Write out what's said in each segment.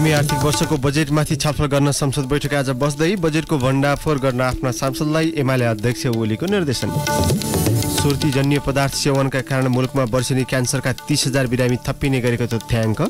आगामी आर्थिक वर्षको बजेटमाथि छलफल गर्न संसद बैठक आज बस्दै बजेटको भण्डाफोर गर्न आफ्ना सांसदलाई एमाले अध्यक्ष ओलीको निर्देशन सुर्तीजन्य पदार्थ सेवनका कारण मुलुकमा वर्षेनी क्यान्सरका तिस हजार बिरामी थप्पिने गरेको तथ्याङ्क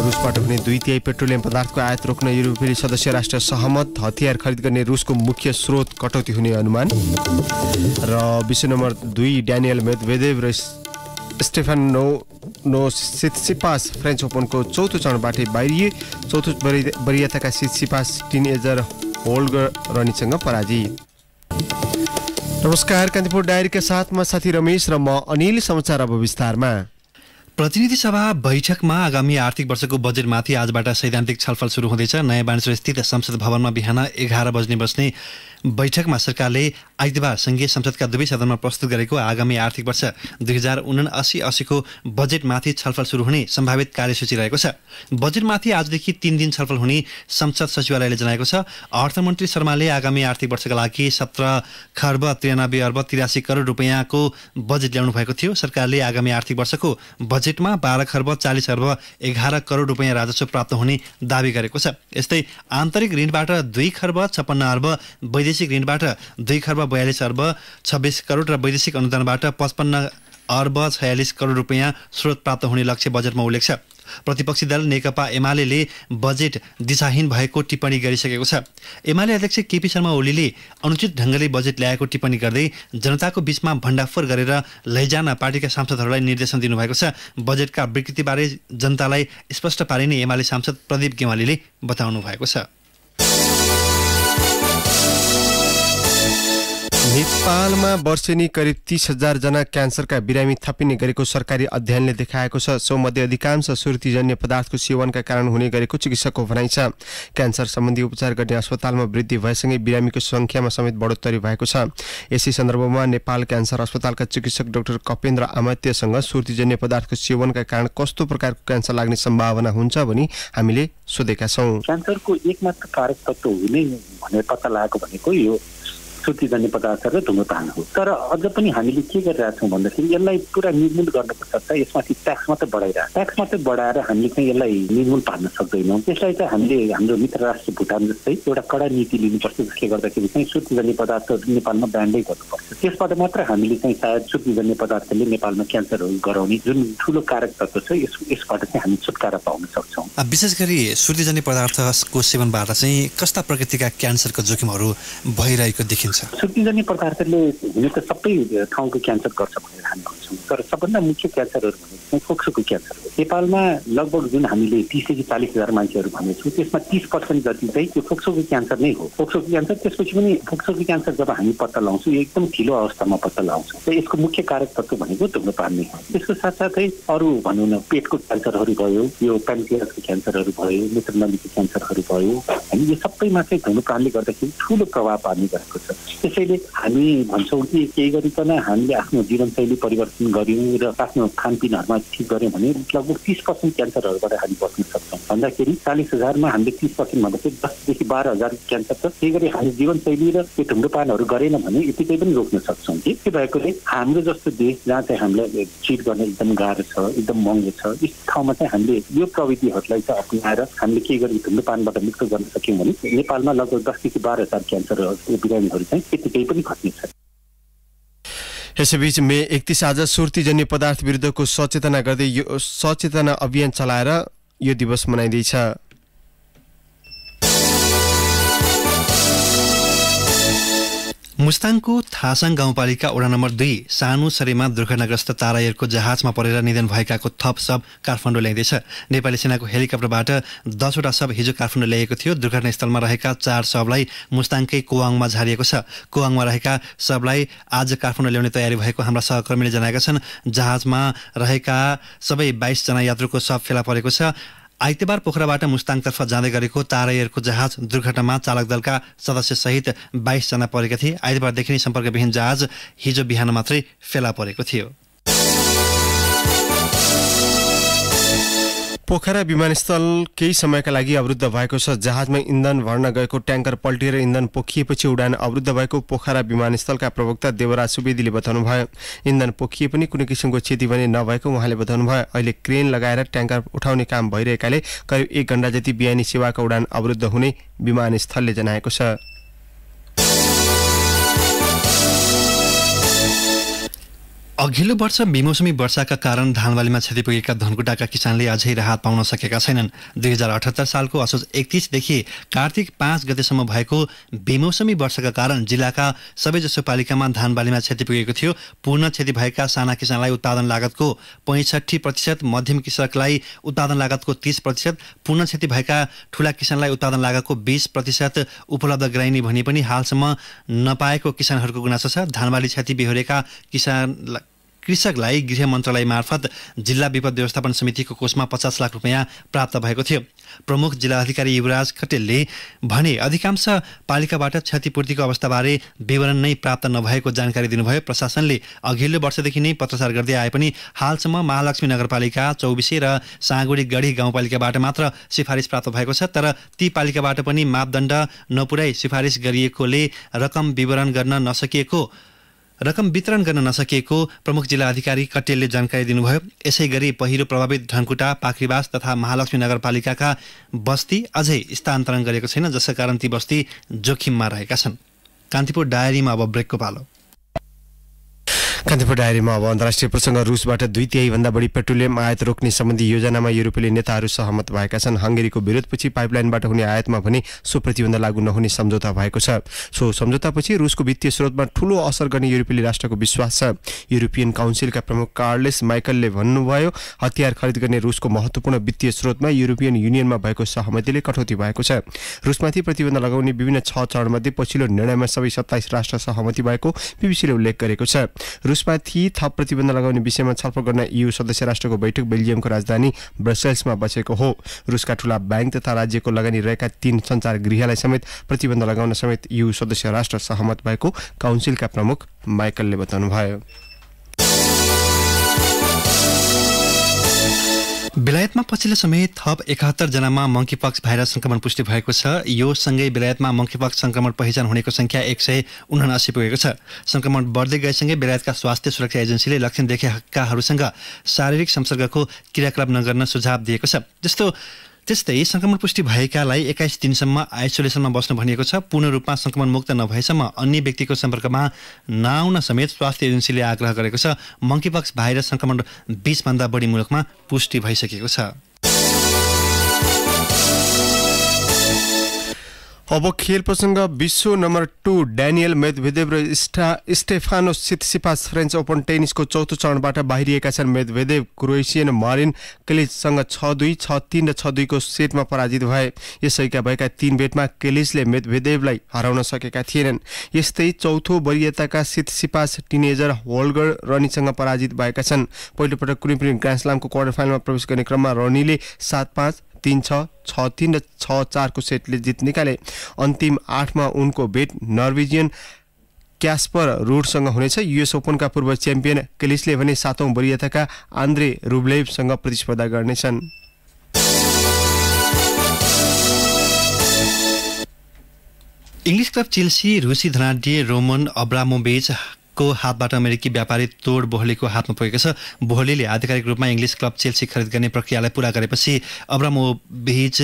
रुसबाट हुने दुई तिहाई पेट्रोलियम पदार्थको आयात रोक्न युरोपेली सदस्य राष्ट्र सहमत हतियार खरिद गर्ने रुसको मुख्य स्रोत कटौती हुने अनुमान र विश्व नम्बर दुई ड्यानियल मेदवेदेव र स्टेफानो नो सिपास फ्रेन्च ओपनको चौथो चरणबाटै बाहिरिए चौथो वरियताका सिपास टिनेजर होल्ड रनीसँग पराजित नमस्कार कान्तिपुर डायरीका साथमा साथी रमेश र म अनिल समाचार अब विस्तारमा प्रतिनिधि सभा बैठकमा आगामी आर्थिक वर्षको बजेटमाथि आजबाट सैद्धान्तिक छलफल सुरु हुँदैछ नयाँ स्थित संसद भवनमा बिहान एघार बज्ने बस्ने बैठकमा सरकारले आइतबार सङ्घीय संसदका दुवै सदनमा प्रस्तुत गरेको आगामी आर्थिक वर्ष दुई हजार उनासी असीको बजेटमाथि छलफल सुरु हुने सम्भावित कार्यसूची रहेको छ बजेटमाथि आजदेखि तिन दिन छलफल हुने संसद सचिवालयले जनाएको छ अर्थमन्त्री शर्माले आगामी आर्थिक वर्षका लागि सत्र खर्ब त्रियानब्बे अर्ब तिरासी करोड रुपियाँको बजेट ल्याउनु भएको थियो सरकारले आगामी आर्थिक वर्षको बजेटमा बाह्र खर्ब चालिस अर्ब एघार करोड रुपियाँ राजस्व प्राप्त हुने दावी गरेको छ यस्तै आन्तरिक ऋणबाट दुई खर्ब छप्पन्न अर्ब वैदेशिक ऋणबाट दुई खर्ब बयालिस अर्ब छब्बिस करोड र वैदेशिक अनुदानबाट पचपन्न अर्ब छयालिस करोड रुपियाँ स्रोत प्राप्त हुने लक्ष्य बजेटमा उल्लेख छ प्रतिपक्षी दल नेकपा एमाले बजेट दिशाहीन भएको टिप्पणी गरिसकेको छ एमाले अध्यक्ष केपी शर्मा ओलीले अनुचित ढङ्गले बजेट ल्याएको टिप्पणी गर्दै जनताको बिचमा भण्डाफोर गरेर लैजान पार्टीका सांसदहरूलाई निर्देशन दिनुभएको छ बजेटका विकृतिबारे जनतालाई स्पष्ट पारिने एमाले सांसद प्रदीप गेवालीले बताउनु भएको छ नेपालमा वर्षेनी करिब तिस हजारजना क्यान्सरका बिरामी थपिने गरेको सरकारी अध्ययनले देखाएको छ सोमध्ये अधिकांश सुर्तिजन्य पदार्थको सेवनका कारण हुने गरेको चिकित्सकको भनाइ छ क्यान्सर सम्बन्धी उपचार गर्ने अस्पतालमा वृद्धि भएसँगै बिरामीको सङ्ख्यामा समेत बढोत्तरी भएको छ यसै सन्दर्भमा नेपाल क्यान्सर अस्पतालका चिकित्सक डाक्टर कपेन्द्र आमात्यसँग सुर्तिजन्य पदार्थको सेवनका कारण कस्तो प्रकारको क्यान्सर लाग्ने सम्भावना हुन्छ भनी हामीले सोधेका छौँ क्यान्सरको एकमात्र कारक हुने भनेर पत्ता लागेको भनेको यो सोची जाने पदार्थ र धुम्रपान हो तर अझ पनि हामीले के गरिरहेछौँ भन्दाखेरि यसलाई पुरा निर्मूल गर्नुको सट्टा यसमाथि ट्याक्स मात्रै बढाइरहेको ट्याक्स मात्रै बढाएर हामीले चाहिँ यसलाई निर्मूल पार्न सक्दैनौँ यसलाई चाहिँ हामीले हाम्रो मित्र राष्ट्र भुटान जस्तै एउटा कडा नीति लिनुपर्छ जसले गर्दाखेरि चाहिँ सुतिजन्य पदार्थ नेपालमा ब्यान्डै गर्नुपर्छ त्यसबाट मात्र हामीले चाहिँ सायद सुतिजन्य पदार्थले नेपालमा क्यान्सरहरू गराउने जुन ठुलो कारक तत्त्व छ यस यसबाट चाहिँ हामी छुटकारा पाउन सक्छौँ विशेष गरी सुतिजन्य पदार्थको सेवनबाट चाहिँ कस्ता प्रकृतिका क्यान्सरको जोखिमहरू भइरहेको देखिन्छ सकिन्छ पदार्थले नि हुने त सबै ठाउँको क्यान्सर गर्छ भनेर हामी गर्छौँ तर सबभन्दा मुख्य क्यान्सरहरू भनेको चाहिँ फोक्सोको क्यान्सर हो नेपालमा लगभग जुन हामीले तिसदेखि चालिस हजार मान्छेहरू भनेछौँ त्यसमा तिस पर्सेन्ट जति चाहिँ त्यो फोक्सोको क्यान्सर नै हो फोक्सोको क्यान्सर त्यसपछि पनि फोक्सोको क्यान्सर जब हामी पत्ता लगाउँछौँ यो एकदम ढिलो अवस्थामा पत्ता लगाउँछौँ र यसको मुख्य कारक तत्त्व भनेको धुम्रपान नै हो त्यसको साथसाथै अरू भनौँ न पेटको क्यान्सरहरू भयो यो पेन्टियासको क्यान्सरहरू भयो नेत्रनलीको क्यान्सरहरू भयो होइन यो सबैमा चाहिँ धुम्रपानले गर्दाखेरि ठुलो प्रभाव पार्ने गरेको छ त्यसैले हामी भन्छौँ कि केही गरिकन हामीले आफ्नो जीवनशैली परिवर्तन गऱ्यौँ र आफ्नो खानपिनहरूमा ठिक गऱ्यौँ भने लगभग तिस पर्सेन्ट क्यान्सरहरूबाट हामी बस्न सक्छौँ भन्दाखेरि चालिस हजारमा हामीले तिस पर्सेन्टभन्दा चाहिँ दसदेखि बाह्र हजार क्यान्सर छ त्यही गरी हामी जीवनशैली र त्यो धुम्रोपानहरू गरेन भने यतिकै पनि रोक्न सक्छौँ कि त्यो भएकोले हाम्रो जस्तो देश जहाँ चाहिँ हामीलाई ट्रिट गर्न एकदम गाह्रो छ एकदम महँगो छ यस ठाउँमा चाहिँ हामीले यो प्रविधिहरूलाई चाहिँ अप्नाएर हामीले के गरी धुम्रोपानबाट मुक्त गर्न सक्यौँ भने नेपालमा लगभग दसदेखि बाह्र हजार क्यान्सरहरू बिरामीहरू चाहिँ यतिकै पनि घट्नेछ यसैबीच मे एकतिस आज सुर्तीजन्य पदार्थ विरुद्धको सचेतना गर्दै यो सचेतना अभियान चलाएर यो दिवस मनाइँदैछ मुस्ताङको थासाङ गाउँपालिका वडा नम्बर दुई सानो सरेमा दुर्घटनाग्रस्त तारायरको जहाजमा परेर निधन भएकाको थप सब काठमाडौँ ल्याइँदैछ नेपाली सेनाको हेलिकप्टरबाट दसवटा सब हिजो काठमाडौँ ल्याइएको थियो दुर्घटनास्थलमा रहेका चार सबलाई मुस्ताङकै कोवाङमा झारिएको छ कोवाङमा रहेका सबलाई आज काठमाडौँ ल्याउने तयारी भएको हाम्रा सहकर्मीले जनाएका छन् जहाजमा रहेका सबै बाइसजना यात्रुको सब फेला परेको छ आइतबार पोखराबाट मुस्ताङतर्फ जाँदै गरेको तारा एयरको जहाज दुर्घटनामा चालक दलका सदस्यसहित बाइसजना परेका थिए आइतबारदेखि नै सम्पर्कविहीन जहाज हिजो बिहान मात्रै फेला परेको थियो पोखरा विमानस्थल केही समयका लागि अवरुद्ध भएको छ जहाजमा इन्धन भर्न गएको ट्याङ्कर पल्टिएर इन्धन पोखिएपछि उडान अवरुद्ध भएको पोखरा विमानस्थलका प्रवक्ता देवराज सुवेदीले बताउनुभयो इन्धन पोखिए पनि कुनै किसिमको क्षति भने नभएको उहाँले बताउनुभयो अहिले क्रेन लगाएर ट्याङ्कर उठाउने काम भइरहेकाले करिब एक घण्टा जति बिहानी सेवाको उडान अवरुद्ध हुने विमानस्थलले जनाएको छ अघिल्लो वर्ष बेमौसमी वर्षाका कारण धानबालीमा क्षति पुगेका धनकुटाका किसानले अझै राहत पाउन सकेका छैनन् दुई हजार अठहत्तर सालको असोज एकतिसदेखि कार्तिक पाँच गतेसम्म भएको बेमौसमी वर्षाका कारण जिल्लाका सबैजसो पालिकामा धानबालीमा क्षति पुगेको थियो पूर्ण क्षति भएका साना किसानलाई उत्पादन लागतको पैँसठी प्रतिशत मध्यम कृषकलाई उत्पादन लागतको तिस प्रतिशत पूर्ण क्षति भएका ठुला किसानलाई उत्पादन लागतको बिस प्रतिशत उपलब्ध गराइने भने पनि हालसम्म नपाएको किसानहरूको गुनासो छ धानबाली क्षति बिहोरेका किसान कृषकलाई गृह मन्त्रालय मार्फत जिल्ला विपद व्यवस्थापन समितिको कोषमा पचास लाख रुपियाँ प्राप्त भएको थियो प्रमुख जिल्ला अधिकारी युवराज खटेलले भने अधिकांश पालिकाबाट क्षतिपूर्तिको अवस्थाबारे विवरण नै प्राप्त नभएको जानकारी दिनुभयो प्रशासनले अघिल्लो वर्षदेखि नै पत्रचार गर्दै आए पनि हालसम्म महालक्ष्मी नगरपालिका चौबिसे र साँगुडी गढी गाउँपालिकाबाट मात्र सिफारिस प्राप्त भएको छ तर ती पालिकाबाट पनि मापदण्ड नपुर्याई सिफारिस गरिएकोले रकम विवरण गर्न नसकिएको रकम वितरण गर्न नसकिएको प्रमुख जिल्ला अधिकारी कटेलले जानकारी दिनुभयो यसै गरी पहिरो प्रभावित धनकुटा पाखरीवास तथा महालक्ष्मी नगरपालिकाका बस्ती अझै स्थानान्तरण गरेको छैन जसका कारण ती बस्ती जोखिममा रहेका छन् कान्तिपुर डायरीमा अब ब्रेकको पालो कान्तिपुर डायरीमा अब अन्तर्राष्ट्रिय प्रसङ्ग रुसबाट दुई तिहाई भन्दा बढी पेट्रोलियम आयात रोक्ने सम्बन्धी योजनामा युरोपेली नेताहरू सहमत भएका छन् हङ्गेरीको विरोधपछि पाइपलाइनबाट हुने आयातमा भने सो प्रतिबन्ध लागू नहुने सम्झौता भएको छ सो सम्झौतापछि रुसको वित्तीय स्रोतमा ठूलो असर गर्ने युरोपेली राष्ट्रको विश्वास छ युरोपियन काउन्सिलका प्रमुख कार्लेस माइकलले भन्नुभयो हतियार खरिद गर्ने रुसको महत्त्वपूर्ण वित्तीय स्रोतमा युरोपियन युनियनमा भएको सहमतिले कटौती भएको छ रुसमाथि प्रतिबन्ध लगाउने विभिन्न छ चरणमध्ये पछिल्लो निर्णयमा सबै सत्ताइस राष्ट्र सहमति भएको बिबिसीले उल्लेख गरेको छ पुष्पाथी थप प्रतिबन्ध लगाउने विषयमा छलफल गर्न यु सदस्य राष्ट्रको बैठक बेल्जियमको राजधानी ब्रसेल्समा बसेको हो रुसका ठुला ब्याङ्क तथा राज्यको लगानी रहेका तीन सञ्चार गृहलाई समेत प्रतिबन्ध लगाउन समेत यु सदस्य राष्ट्र सहमत भएको काउन्सिलका प्रमुख माइकलले बताउनुभयो बेलायतमा पछिल्लो समय थप एकात्तर जनामा मङ्कीपक्स भाइरस संक्रमण पुष्टि भएको छ यो सँगै बेलायतमा मङ्कीपक्स संक्रमण पहिचान हुनेको सङ्ख्या एक सय उनासी पुगेको छ संक्रमण बढ्दै गएसँगै बेलायतका स्वास्थ्य सुरक्षा एजेन्सीले लक्षण देखेकाहरूसँग शारीरिक संसर्गको क्रियाकलाप नगर्न सुझाव दिएको छ जस्तो त्यस्तै सङ्क्रमण पुष्टि भएकालाई एक्काइस दिनसम्म आइसोलेसनमा बस्नु भनिएको छ पूर्ण रूपमा मुक्त नभएसम्म अन्य व्यक्तिको सम्पर्कमा नआउन समेत स्वास्थ्य एजेन्सीले आग्रह गरेको छ मङ्कीपक्स भाइरस सङ्क्रमण बिसभन्दा बढी मुलुकमा पुष्टि भइसकेको छ अब खेल प्रसङ्ग विश्व नम्बर टू ड्यानियल मेदभेदेव र स्टा स्टेफानो सितसिपास फ्रेन्च ओपन टेनिसको चौथो चरणबाट बाहिरिएका छन् मेदभेदेव क्रोएसियन मारिन केलिजसँग छ दुई छ तिन र छ दुईको सेटमा पराजित भए यसैका भएका तीन बेटमा केलिजले मेदभेदेवलाई हराउन सकेका थिएनन् यस्तै चौथो वरियताका सितसिपास टिनेजर होल्गर रनीसँग पराजित भएका छन् पहिलोपटक कुनै पनि स्लामको क्वार्टर फाइनलमा प्रवेश गर्ने क्रममा रनीले सात पाँच तिन छ छ तिन र छ चारको सेटले जित निकाले अन्तिम आठमा उनको भेट नर्वेजियन क्यास्पर रुडसँग हुनेछ युएस ओपनका पूर्व च्याम्पियन क्लिसले भने सातौँ वरियताका आन्द्रे रुब्लेभसँग प्रतिस्पर्धा गर्नेछन् इङ्ग्लिस क्लब चेल्सी रुसी धनाड्य रोमन अब्रामोबेज को हातबाट अमेरिकी व्यापारी तोड बोहलीको हातमा पुगेको छ बोहलीले आधिकारिक रूपमा इङ्ग्लिस क्लब चेल्सी खरिद गर्ने प्रक्रियालाई पुरा गरेपछि अब्रामो बिच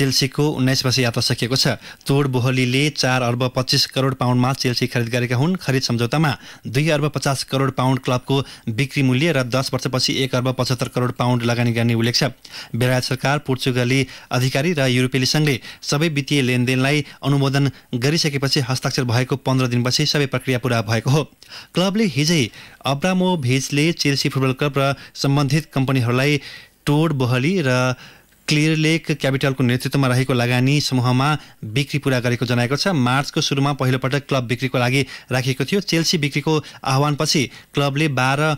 चेल्सीको उन्नाइस वर्ष यात्रा सकिएको छ तोड बोहलीले चार अर्ब पच्चिस करोड पाउन्डमा चेल्सी खरिद गरेका हुन् खरिद सम्झौतामा दुई अर्ब पचास करोड पाउन्ड क्लबको बिक्री मूल्य र दस वर्षपछि एक अर्ब पचहत्तर करोड पाउन्ड लगानी गर्ने उल्लेख छ बेलायत सरकार पोर्चुगली अधिकारी र युरोपेली सङ्घले सबै वित्तीय लेनदेनलाई अनुमोदन गरिसकेपछि हस्ताक्षर भएको पन्ध्र दिनपछि सबै प्रक्रिया पुरा भएको हो क्लबले हिजै अब्रामोभिजले चेल्सी फुटबल क्लब र सम्बन्धित कम्पनीहरूलाई टोड बहली र क्लियरलेक क्यापिटलको नेतृत्वमा रहेको लगानी समूहमा बिक्री पुरा गरेको जनाएको छ मार्चको सुरुमा पहिलोपटक क्लब बिक्रीको लागि राखिएको थियो चेल्सी बिक्रीको आह्वानपछि क्लबले बाह्र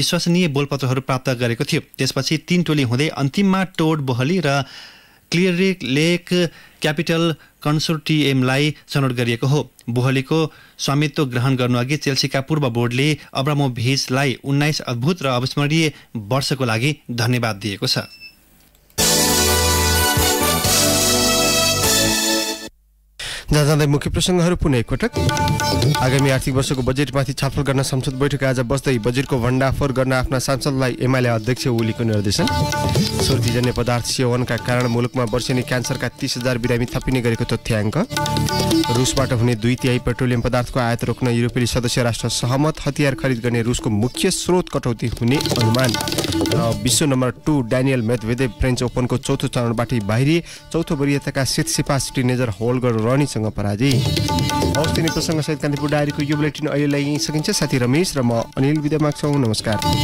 विश्वसनीय बोलपत्रहरू प्राप्त गरेको थियो त्यसपछि तीन टोली हुँदै अन्तिममा टोड बोहली र क्लियरिक लेक क्यापिटल कन्सोर्टिएमलाई छनौट गरिएको हो बोहलीको स्वामित्व ग्रहण गर्नुअघि चेल्सीका पूर्व बोर्डले भिजलाई उन्नाइस अद्भुत र अविस्मरणीय वर्षको लागि धन्यवाद दिएको छ जहाँ जाँदै मुख्य प्रसङ्गहरू पुनः एकपटक आगामी आर्थिक वर्षको बजेटमाथि छलफल गर्न संसद बैठक आज बस्दै बजेटको भण्डाफोर गर्न आफ्ना सांसदलाई एमाले अध्यक्ष ओलीको निर्देशन सुर्तीजन्य पदार्थ सेवनका कारण मुलुकमा वर्षेनी क्यान्सरका तीस हजार बिरामी थपिने गरेको तथ्याङ्क रुसबाट हुने दुई तिहाई पेट्रोलियम पदार्थको आयात रोक्न युरोपेली सदस्य राष्ट्र सहमत हतियार खरिद गर्ने रुसको मुख्य स्रोत कटौती हुने अनुमान र विश्व number two Daniel Medvedev French ओपनको चौथो चरणबाटै बाहिरिए चौथो वरियताका सितसिपास टिनेजर होल्गर रनिस प्रसङ्ग पराजय हवस् तिनी प्रसङ्गसहित कान्तिपुर डायरीको यो बुलेटिन अहिलेलाई सकिन्छ साथी रमेश र म अनिल विद्या माग्छौँ नमस्कार